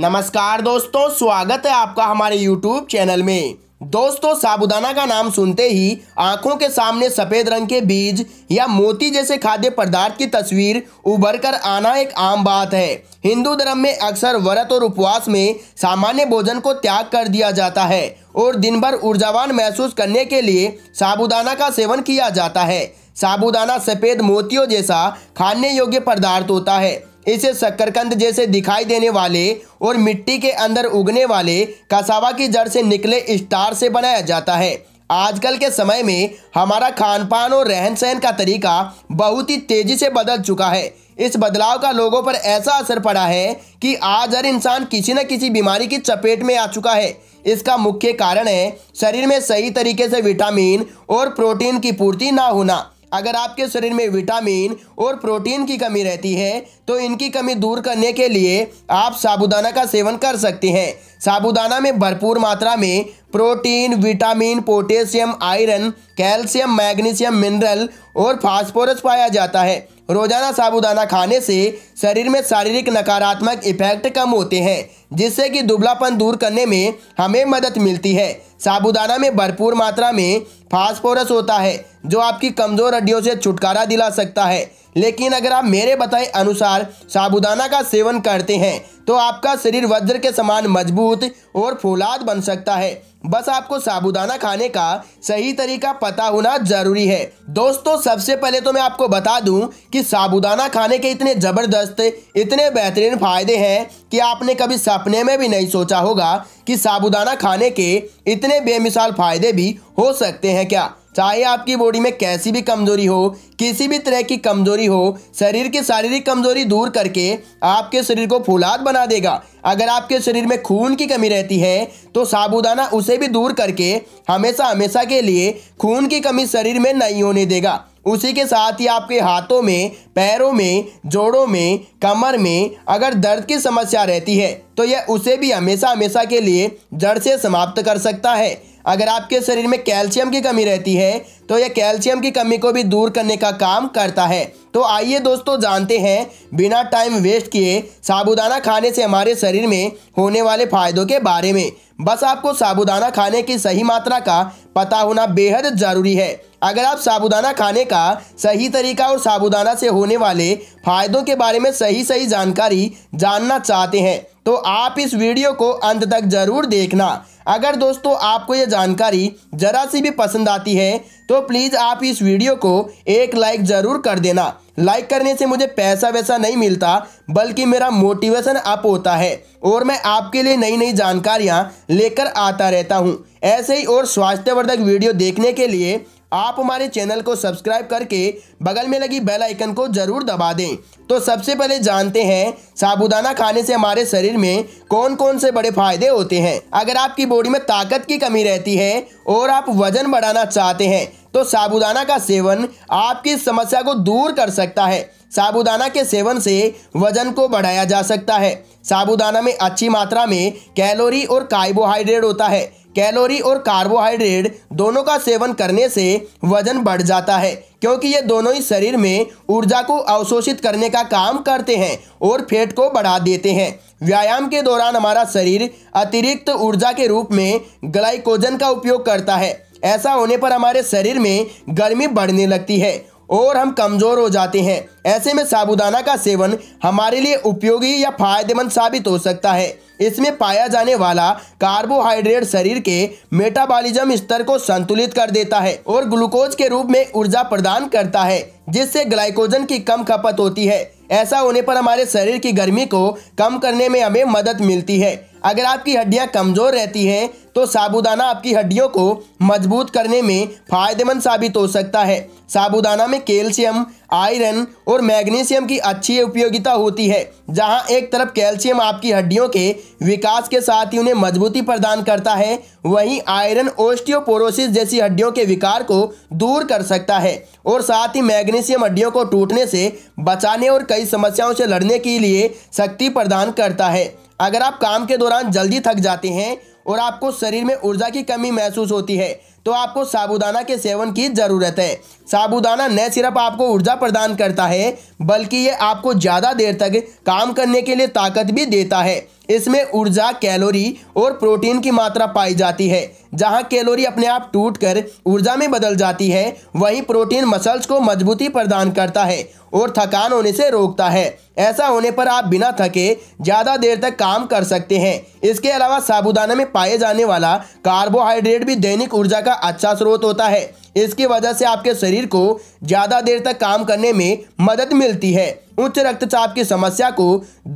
नमस्कार दोस्तों स्वागत है आपका हमारे यूट्यूब चैनल में दोस्तों साबुदाना का नाम सुनते ही आंखों के सामने सफेद रंग के बीज या मोती जैसे खाद्य पदार्थ की तस्वीर उभर कर आना एक आम बात है हिंदू धर्म में अक्सर व्रत और उपवास में सामान्य भोजन को त्याग कर दिया जाता है और दिन भर ऊर्जावान महसूस करने के लिए साबुदाना का सेवन किया जाता है साबुदाना सफेद मोतियों जैसा खाने योग्य पदार्थ होता है इसे शक्करकंद जैसे दिखाई देने वाले और मिट्टी के अंदर उगने वाले कसावा की जड़ से निकले स्टार से बनाया जाता है आजकल के समय में हमारा खान पान और रहन सहन का तरीका बहुत ही तेजी से बदल चुका है इस बदलाव का लोगों पर ऐसा असर पड़ा है कि आज हर इंसान किसी न किसी बीमारी की चपेट में आ चुका है इसका मुख्य कारण है शरीर में सही तरीके से विटामिन और प्रोटीन की पूर्ति ना होना अगर आपके शरीर में विटामिन और प्रोटीन की कमी रहती है तो इनकी कमी दूर करने के लिए आप साबुदाना का सेवन कर सकते हैं साबुदाना में भरपूर मात्रा में protein vitamin potassium iron calcium magnesium mineral और फास्फोरस पाया जाता है रोजाना साबुदाना खाने से शरीर में शारीरिक नकारात्मक इफेक्ट कम होते हैं जिससे कि दुबलापन दूर करने में हमें मदद मिलती है साबुदाना में भरपूर मात्रा में फास्फोरस होता है जो आपकी कमज़ोर हड्डियों से छुटकारा दिला सकता है लेकिन अगर आप मेरे बताए अनुसार साबुदाना का सेवन करते हैं तो आपका शरीर वज्र के समान मजबूत और फौलाद बन सकता है बस आपको साबुदाना खाने का सही तरीका पता होना जरूरी है दोस्तों सबसे पहले तो मैं आपको बता दूं कि साबुदाना खाने के इतने ज़बरदस्त इतने बेहतरीन फ़ायदे हैं कि आपने कभी सपने में भी नहीं सोचा होगा कि साबुदाना खाने के इतने बेमिसाल फ़ायदे भी हो सकते हैं क्या चाहे आपकी बॉडी में कैसी भी कमजोरी हो किसी भी तरह की कमजोरी हो शरीर की शारीरिक कमजोरी दूर करके आपके शरीर को फूलाद बना देगा अगर आपके शरीर में खून की कमी रहती है तो साबुदाना उसे भी दूर करके हमेशा हमेशा के लिए खून की कमी शरीर में नहीं होने देगा उसी के साथ ही आपके हाथों में पैरों में जोड़ों में कमर में अगर दर्द की समस्या रहती है तो यह उसे भी हमेशा हमेशा के लिए जड़ से समाप्त कर सकता है अगर आपके शरीर में कैल्शियम की कमी रहती है तो यह कैल्शियम की कमी को भी दूर करने का काम करता है तो आइए दोस्तों जानते हैं बिना टाइम वेस्ट किए साबुदाना खाने से हमारे शरीर में होने वाले फायदों के बारे में बस आपको साबुदाना खाने की सही मात्रा का पता होना बेहद ज़रूरी है अगर आप साबुदाना खाने का सही तरीका और साबुदाना से होने वाले फायदों के बारे में सही सही जानकारी जानना चाहते हैं तो आप इस वीडियो को अंत तक जरूर देखना अगर दोस्तों आपको ये जानकारी ज़रा सी भी पसंद आती है तो प्लीज़ आप इस वीडियो को एक लाइक ज़रूर कर देना लाइक करने से मुझे पैसा वैसा नहीं मिलता बल्कि मेरा मोटिवेशन अप होता है और मैं आपके लिए नई नई जानकारियाँ लेकर आता रहता हूँ ऐसे ही और स्वास्थ्यवर्धक वीडियो देखने के लिए आप हमारे चैनल को सब्सक्राइब करके बगल में लगी बेल आइकन को जरूर दबा दें तो सबसे पहले जानते हैं साबुदाना खाने से हमारे शरीर में कौन कौन से बड़े फायदे होते हैं अगर आपकी बॉडी में ताकत की कमी रहती है और आप वजन बढ़ाना चाहते हैं तो साबुदाना का सेवन आपकी समस्या को दूर कर सकता है साबुदाना के सेवन से वजन को बढ़ाया जा सकता है साबुदाना में अच्छी मात्रा में कैलोरी और कार्बोहाइड्रेट होता है कैलोरी और कार्बोहाइड्रेट दोनों का सेवन करने से वजन बढ़ जाता है क्योंकि ये दोनों ही शरीर में ऊर्जा को अवशोषित करने का काम करते हैं और फेट को बढ़ा देते हैं व्यायाम के दौरान हमारा शरीर अतिरिक्त ऊर्जा के रूप में ग्लाइकोजन का उपयोग करता है ऐसा होने पर हमारे शरीर में गर्मी बढ़ने लगती है और हम कमज़ोर हो जाते हैं ऐसे में साबुदाना का सेवन हमारे लिए उपयोगी या फायदेमंद साबित हो सकता है इसमें पाया जाने वाला कार्बोहाइड्रेट शरीर के मेटाबॉलिज्म स्तर को संतुलित कर देता है और ग्लूकोज के रूप में ऊर्जा प्रदान करता है जिससे ग्लाइकोजन की कम खपत होती है ऐसा होने पर हमारे शरीर की गर्मी को कम करने में हमें मदद मिलती है अगर आपकी हड्डियां कमजोर रहती हैं तो साबूदाना आपकी हड्डियों को मजबूत करने में फायदेमंद साबित हो सकता है साबूदाना में कैल्शियम आयरन और मैग्नीशियम की अच्छी उपयोगिता होती है जहां एक तरफ कैल्शियम आपकी हड्डियों के विकास के साथ ही उन्हें मजबूती प्रदान करता है वहीं आयरन ओस्टियोपोरोसिस जैसी हड्डियों के विकार को दूर कर सकता है और साथ ही मैग्नीशियम हड्डियों को टूटने से बचाने और कई समस्याओं से लड़ने के लिए शक्ति प्रदान करता है अगर आप काम के दौरान जल्दी थक जाते हैं और आपको शरीर में ऊर्जा की कमी महसूस होती है तो आपको साबुदाना के सेवन की ज़रूरत है साबुदाना न सिर्फ आपको ऊर्जा प्रदान करता है बल्कि ये आपको ज़्यादा देर तक काम करने के लिए ताकत भी देता है इसमें ऊर्जा कैलोरी और प्रोटीन की मात्रा पाई जाती है जहां कैलोरी अपने आप टूटकर ऊर्जा में बदल जाती है वहीं प्रोटीन मसल्स को मजबूती प्रदान करता है और थकान होने से रोकता है ऐसा होने पर आप बिना थके ज़्यादा देर तक काम कर सकते हैं इसके अलावा साबुदाना में पाए जाने वाला कार्बोहाइड्रेट भी दैनिक ऊर्जा का अच्छा स्रोत होता है इसकी वजह से आपके शरीर को ज़्यादा देर तक काम करने में मदद मिलती है उच्च रक्तचाप की समस्या को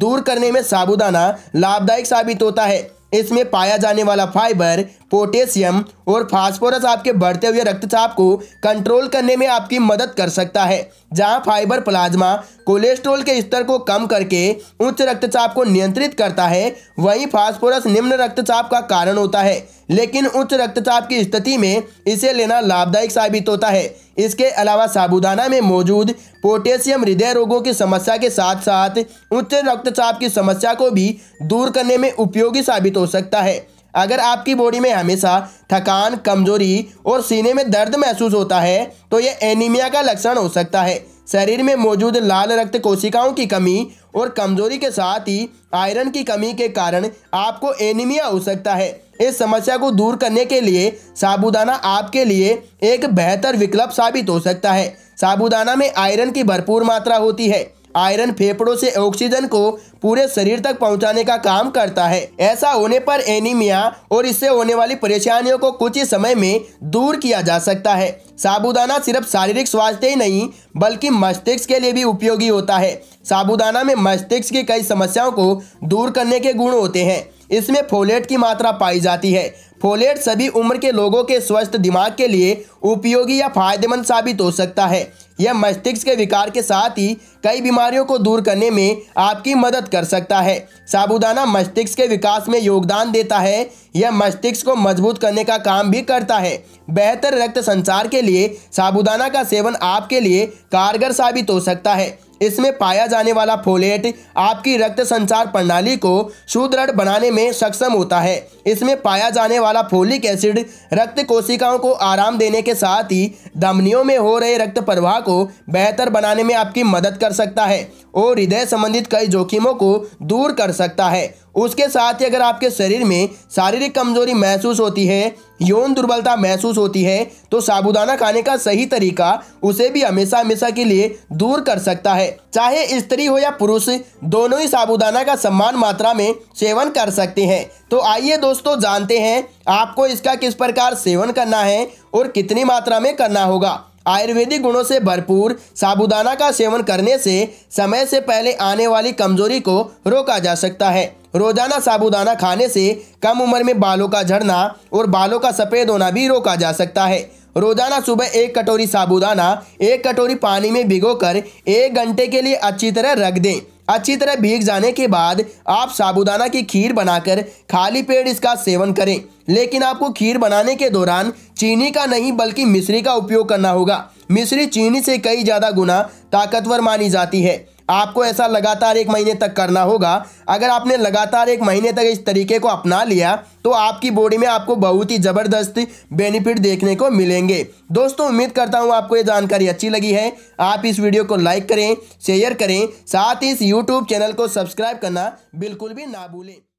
दूर करने में साबुदाना लाभदायक साबित होता है इसमें पाया जाने वाला फाइबर पोटेशियम और फास्फोरस आपके बढ़ते हुए रक्तचाप को कंट्रोल करने में आपकी मदद कर सकता है जहां फाइबर प्लाज्मा कोलेस्ट्रोल के स्तर को कम करके उच्च रक्तचाप को नियंत्रित करता है वहीं फास्फोरस निम्न रक्तचाप का कारण होता है लेकिन उच्च रक्तचाप की स्थिति में इसे लेना लाभदायक साबित होता है इसके अलावा साबुदाना में मौजूद पोटेशियम हृदय रोगों की समस्या के साथ साथ उच्च रक्तचाप की समस्या को भी दूर करने में उपयोगी साबित हो सकता है अगर आपकी बॉडी में हमेशा थकान कमजोरी और सीने में दर्द महसूस होता है तो यह एनीमिया का लक्षण हो सकता है शरीर में मौजूद लाल रक्त कोशिकाओं की कमी और कमजोरी के साथ ही आयरन की कमी के कारण आपको एनीमिया हो सकता है इस समस्या को दूर करने के लिए साबुदाना आपके लिए एक बेहतर विकल्प साबित हो सकता है साबुदाना में आयरन की भरपूर मात्रा होती है आयरन फेफड़ों से ऑक्सीजन को पूरे शरीर तक पहुंचाने का काम करता है ऐसा होने पर एनीमिया और इससे होने वाली परेशानियों को कुछ ही समय में दूर किया जा सकता है साबुदाना सिर्फ शारीरिक स्वास्थ्य ही नहीं बल्कि मस्तिष्क के लिए भी उपयोगी होता है साबुदाना में मस्तिष्क की कई समस्याओं को दूर करने के गुण होते हैं इसमें फोलेट की मात्रा पाई जाती है फोलेट सभी उम्र के लोगों के स्वस्थ दिमाग के लिए उपयोगी या फायदेमंद साबित हो सकता है यह मस्तिष्क के विकार के साथ ही कई बीमारियों को दूर करने में आपकी मदद कर सकता है साबुदाना मस्तिष्क के विकास में योगदान देता है यह मस्तिष्क को मजबूत करने का काम भी करता है बेहतर रक्त संचार के लिए साबुदाना का सेवन आपके लिए कारगर साबित हो सकता है इसमें पाया जाने वाला फोलेट आपकी रक्त संचार प्रणाली को सुदृढ़ बनाने में सक्षम होता है इसमें पाया जाने वाला फोलिक एसिड रक्त कोशिकाओं को आराम देने के साथ ही धमनियों में हो रहे रक्त प्रवाह को बेहतर बनाने में आपकी मदद कर सकता है और हृदय संबंधित कई जोखिमों को दूर कर सकता है उसके साथ ही अगर आपके शरीर में शारीरिक कमजोरी महसूस होती है यौन दुर्बलता महसूस होती है तो साबुदाना खाने का सही तरीका उसे भी हमेशा हमेशा के लिए दूर कर सकता है चाहे स्त्री हो या पुरुष दोनों ही साबुदाना का समान मात्रा में सेवन कर सकते हैं तो आइए दोस्तों जानते हैं आपको इसका किस प्रकार सेवन करना है और कितनी मात्रा में करना होगा आयुर्वेदिक गुणों से भरपूर साबुदाना का सेवन करने से समय से पहले आने वाली कमजोरी को रोका जा सकता है रोजाना साबुदाना खाने से कम उम्र में बालों का झड़ना और बालों का सफ़ेद होना भी रोका जा सकता है रोजाना सुबह एक कटोरी साबुदाना एक कटोरी पानी में भिगोकर एक घंटे के लिए अच्छी तरह रख दें अच्छी तरह भीग जाने के बाद आप साबुदाना की खीर बनाकर खाली पेट इसका सेवन करें लेकिन आपको खीर बनाने के दौरान चीनी का नहीं बल्कि मिश्री का उपयोग करना होगा मिश्री चीनी से कई ज़्यादा गुना ताकतवर मानी जाती है आपको ऐसा लगातार एक महीने तक करना होगा अगर आपने लगातार एक महीने तक इस तरीके को अपना लिया तो आपकी बॉडी में आपको बहुत ही ज़बरदस्त बेनिफिट देखने को मिलेंगे दोस्तों उम्मीद करता हूँ आपको ये जानकारी अच्छी लगी है आप इस वीडियो को लाइक करें शेयर करें साथ ही इस यूट्यूब चैनल को सब्सक्राइब करना बिल्कुल भी ना भूलें